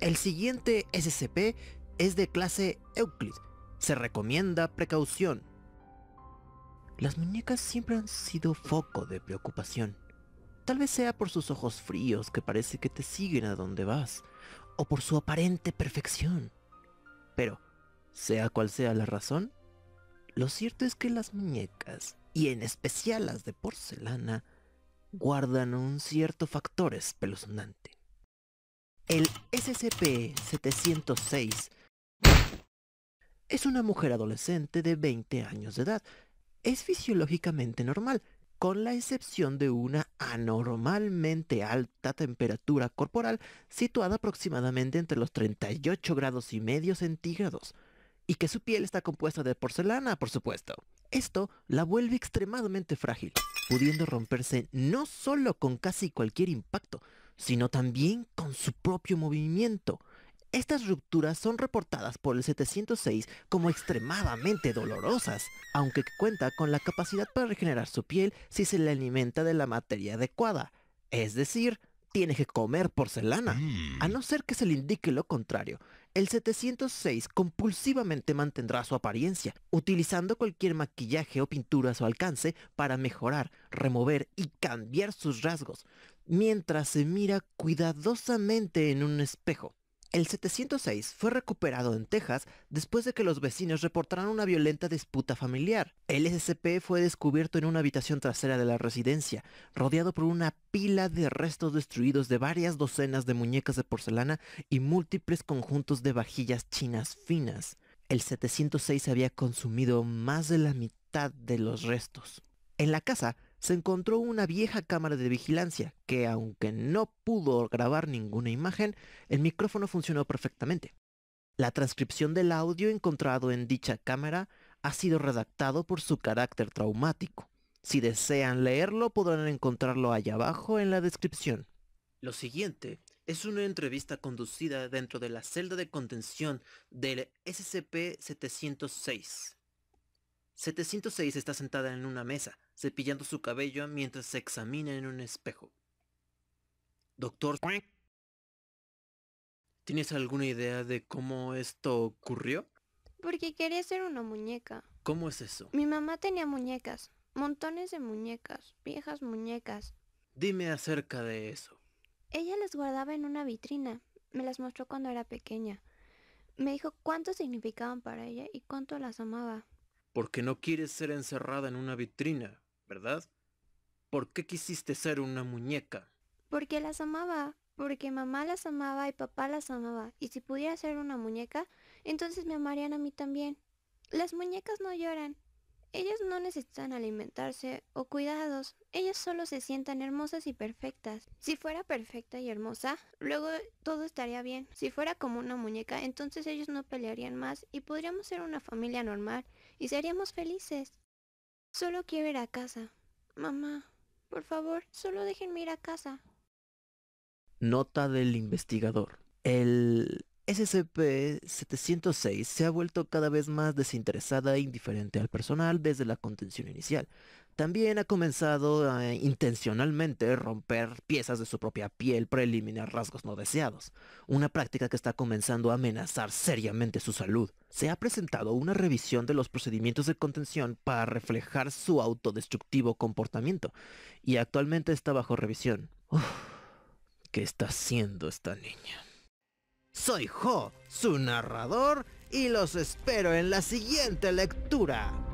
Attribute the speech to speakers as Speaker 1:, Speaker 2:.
Speaker 1: El siguiente SCP es de clase Euclid. Se recomienda precaución. Las muñecas siempre han sido foco de preocupación. Tal vez sea por sus ojos fríos que parece que te siguen a donde vas, o por su aparente perfección. Pero, sea cual sea la razón, lo cierto es que las muñecas y en especial las de porcelana, guardan un cierto factor espeluznante. El SCP-706 es una mujer adolescente de 20 años de edad. Es fisiológicamente normal, con la excepción de una anormalmente alta temperatura corporal situada aproximadamente entre los 38 grados y medio centígrados, y que su piel está compuesta de porcelana, por supuesto. Esto la vuelve extremadamente frágil, pudiendo romperse no solo con casi cualquier impacto, sino también con su propio movimiento. Estas rupturas son reportadas por el 706 como extremadamente dolorosas, aunque cuenta con la capacidad para regenerar su piel si se le alimenta de la materia adecuada, es decir, tienes que comer porcelana, a mm. no ser que se le indique lo contrario. El 706 compulsivamente mantendrá su apariencia, utilizando cualquier maquillaje o pintura a su alcance para mejorar, remover y cambiar sus rasgos, mientras se mira cuidadosamente en un espejo. El 706 fue recuperado en Texas después de que los vecinos reportaran una violenta disputa familiar. El SCP fue descubierto en una habitación trasera de la residencia, rodeado por una pila de restos destruidos de varias docenas de muñecas de porcelana y múltiples conjuntos de vajillas chinas finas. El 706 había consumido más de la mitad de los restos. En la casa se encontró una vieja cámara de vigilancia que, aunque no pudo grabar ninguna imagen, el micrófono funcionó perfectamente. La transcripción del audio encontrado en dicha cámara ha sido redactado por su carácter traumático. Si desean leerlo podrán encontrarlo allá abajo en la descripción. Lo siguiente es una entrevista conducida dentro de la celda de contención del SCP-706. 706 está sentada en una mesa, cepillando su cabello mientras se examina en un espejo. Doctor... ¿Tienes alguna idea de cómo esto ocurrió?
Speaker 2: Porque quería ser una muñeca.
Speaker 1: ¿Cómo es eso?
Speaker 2: Mi mamá tenía muñecas, montones de muñecas, viejas muñecas.
Speaker 1: Dime acerca de eso.
Speaker 2: Ella las guardaba en una vitrina. Me las mostró cuando era pequeña. Me dijo cuánto significaban para ella y cuánto las amaba
Speaker 1: porque no quieres ser encerrada en una vitrina, ¿verdad? ¿Por qué quisiste ser una muñeca?
Speaker 2: Porque las amaba, porque mamá las amaba y papá las amaba, y si pudiera ser una muñeca, entonces me amarían a mí también. Las muñecas no lloran, ellas no necesitan alimentarse o cuidados, ellas solo se sientan hermosas y perfectas. Si fuera perfecta y hermosa, luego todo estaría bien. Si fuera como una muñeca, entonces ellos no pelearían más y podríamos ser una familia normal y seríamos felices. Solo quiero ir a casa. Mamá, por favor, solo déjenme ir a casa.
Speaker 1: Nota del investigador. El SCP-706 se ha vuelto cada vez más desinteresada e indiferente al personal desde la contención inicial, también ha comenzado a intencionalmente romper piezas de su propia piel para eliminar rasgos no deseados, una práctica que está comenzando a amenazar seriamente su salud. Se ha presentado una revisión de los procedimientos de contención para reflejar su autodestructivo comportamiento, y actualmente está bajo revisión. ¿Qué está haciendo esta niña? Soy Jo, su narrador, y los espero en la siguiente lectura.